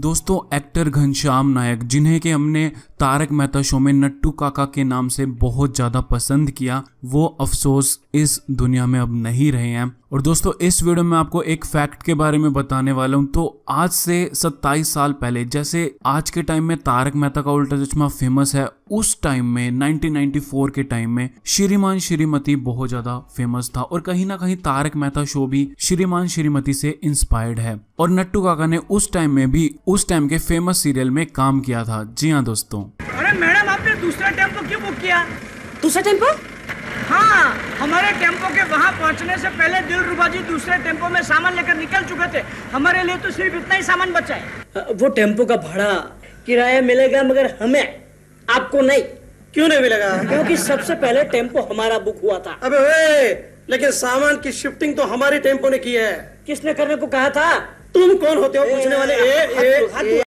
दोस्तों एक्टर घनश्याम नायक जिन्हें के हमने तारक मेहता शो में नट्टू काका के नाम से बहुत ज़्यादा पसंद किया वो अफसोस इस दुनिया में अब नहीं रहे हैं और दोस्तों इस वीडियो में आपको एक फैक्ट के बारे में बताने वाला हूँ तो आज से 27 साल पहले जैसे आज के टाइम में तारक मेहता का उल्टा चश्मा फेमस है उस टाइम में 1994 के टाइम में श्रीमान श्रीमती बहुत ज्यादा फेमस था और कहीं ना कहीं तारक मेहता शो भी श्रीमान श्रीमती से इंस्पायर्ड है और नट्टू काका ने उस टाइम में भी उस टाइम के फेमस सीरियल में काम किया था जी हाँ दोस्तों अरे मैडम आपने दूसरा टेम्पो क्यों बुक किया दूसरा टेम्पो हाँ हमारे टेम्पो के वहाँ पहुँचने से पहले दिल रूबा जी दूसरे टेम्पो में सामान लेकर निकल चुके थे हमारे लिए तो सिर्फ इतना ही सामान बचा है वो टेम्पो का भाड़ा किराया मिलेगा मगर हमें आपको नहीं क्यों नहीं मिलेगा क्योंकि सबसे पहले टेम्पो हमारा बुक हुआ था अबे ओए, लेकिन सामान की शिफ्टिंग तो हमारे टेम्पो ने की है किसने करने को कहा था तुम कौन होते हो पूछने वाले ए, ए, ए, ए, ए, ए, ए,